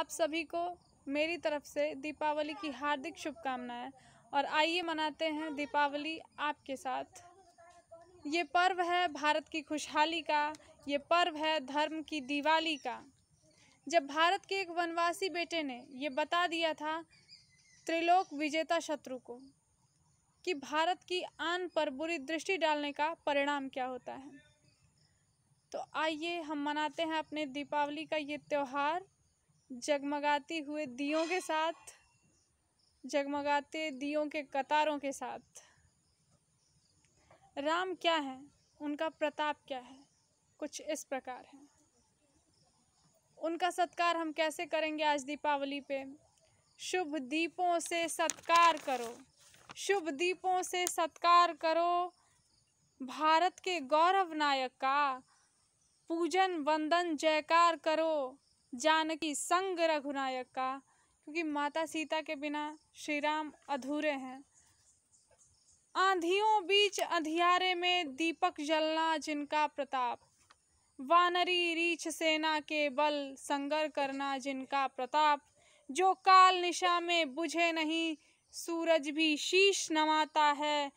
आप सभी को मेरी तरफ से दीपावली की हार्दिक शुभकामनाएं और आइए मनाते हैं दीपावली आपके साथ ये पर्व है भारत की खुशहाली का ये पर्व है धर्म की दिवाली का जब भारत के एक वनवासी बेटे ने ये बता दिया था त्रिलोक विजेता शत्रु को कि भारत की आन पर बुरी दृष्टि डालने का परिणाम क्या होता है तो आइए हम मनाते हैं अपने दीपावली का ये त्यौहार जगमगाती हुए दियों के साथ जगमगाते दियों के कतारों के साथ राम क्या है उनका प्रताप क्या है कुछ इस प्रकार है उनका सत्कार हम कैसे करेंगे आज दीपावली पे शुभ दीपों से सत्कार करो शुभ दीपों से सत्कार करो भारत के गौरव नायक का पूजन वंदन जयकार करो जानकी संग रघुनायक का क्योंकि माता सीता के बिना श्री राम अधूरे हैं आंधियों बीच अंधियारे में दीपक जलना जिनका प्रताप वानरी रीछ सेना के बल संगर करना जिनका प्रताप जो काल निशा में बुझे नहीं सूरज भी शीश नमाता है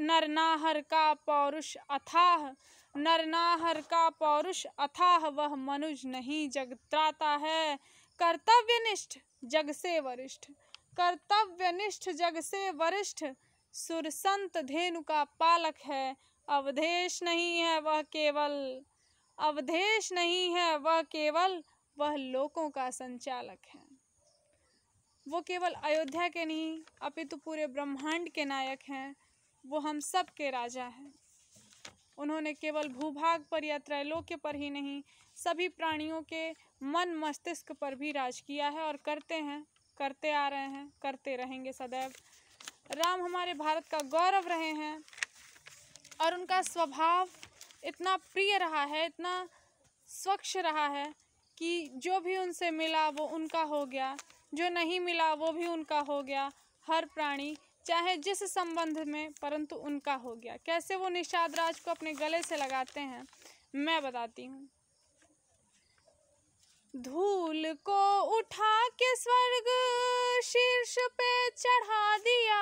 नरनाहर का पौरुष अथाह नरनाहर का पौरुष अथाह वह मनुज नहीं जगत्राता है कर्तव्यनिष्ठ जग से वरिष्ठ कर्तव्यनिष्ठ जग से वरिष्ठ सुरसंत धेनु का पालक है अवधेश नहीं है वह केवल अवधेश नहीं है वह केवल वह लोकों का संचालक है वो केवल अयोध्या के नहीं अपितु पूरे ब्रह्मांड के नायक हैं वो हम सब के राजा हैं उन्होंने केवल भूभाग पर या त्रैलोक्य पर ही नहीं सभी प्राणियों के मन मस्तिष्क पर भी राज किया है और करते हैं करते आ रहे हैं करते रहेंगे सदैव राम हमारे भारत का गौरव रहे हैं और उनका स्वभाव इतना प्रिय रहा है इतना स्वच्छ रहा है कि जो भी उनसे मिला वो उनका हो गया जो नहीं मिला वो भी उनका हो गया हर प्राणी चाहे जिस संबंध में परंतु उनका हो गया कैसे वो निषाद राज को अपने गले से लगाते हैं मैं बताती हूँ धूल को उठा के स्वर्ग शीर्ष पे चढ़ा दिया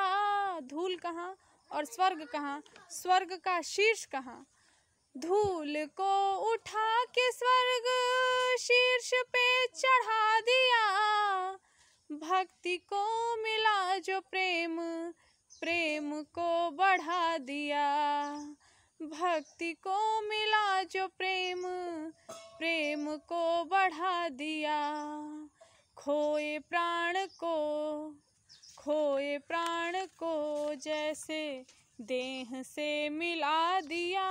धूल कहाँ और स्वर्ग कहाँ स्वर्ग का शीर्ष कहाँ धूल को उठा के स्वर्ग शीर्ष पे चढ़ा दिया भक्ति को मिला जो प्रेम प्रेम को बढ़ा दिया भक्ति को मिला जो प्रेम प्रेम को बढ़ा दिया खोए प्राण को खोए प्राण को जैसे देह से मिला दिया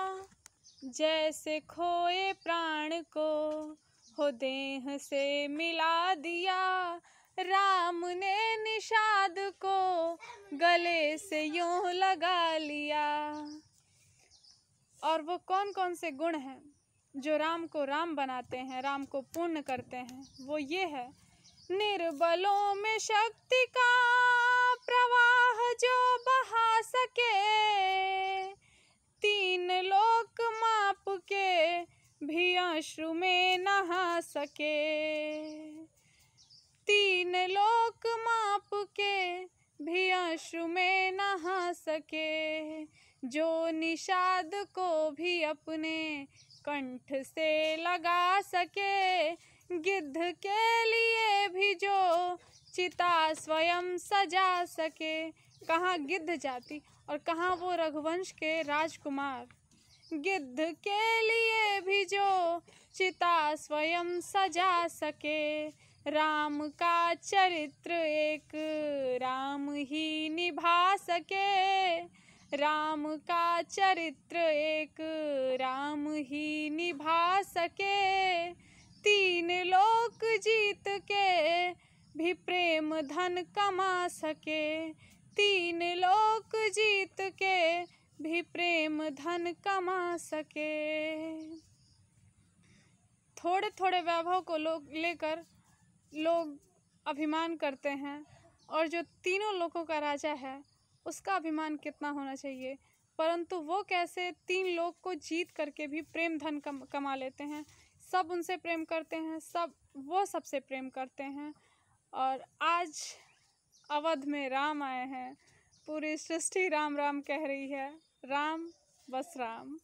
जैसे खोए प्राण को हो देह से मिला दिया राम ने निषाद को गले से यूं लगा लिया और वो कौन कौन से गुण हैं जो राम को राम बनाते हैं राम को पूर्ण करते हैं वो ये है निर्बलों में शक्ति का प्रवाह जो बहा सके तीन लोक माप के भी अश्रु में नहा सके तीन लोक माप के भी आंसू में नहा सके जो निषाद को भी अपने कंठ से लगा सके गिद्ध के लिए भी जो चिता स्वयं सजा सके कहाँ गिद्ध जाती और कहाँ वो रघुवंश के राजकुमार गिद्ध के लिए भी जो चिता स्वयं सजा सके राम का चरित्र एक राम ही निभा सके राम का चरित्र एक राम ही निभा सके तीन लोक जीत के भी प्रेम धन कमा सके तीन लोक जीत के भी प्रेम धन कमा सके थोड़े थोड़े वैभव को लोग लेकर लोग अभिमान करते हैं और जो तीनों लोगों का राजा है उसका अभिमान कितना होना चाहिए परंतु वो कैसे तीन लोग को जीत करके भी प्रेम धन कम, कमा लेते हैं सब उनसे प्रेम करते हैं सब वो सबसे प्रेम करते हैं और आज अवध में राम आए हैं पूरी सृष्टि राम राम कह रही है राम बस राम